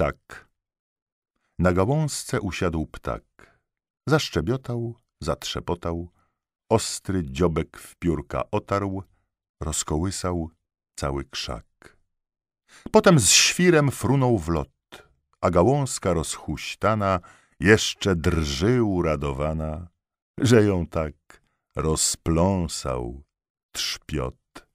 tak. Na gałązce usiadł ptak. Zaszczebiotał, zatrzepotał, ostry dziobek w piórka otarł, rozkołysał cały krzak. Potem z świrem frunął w lot, a gałązka rozhuśtana jeszcze drży uradowana, że ją tak rozpląsał trzpiot.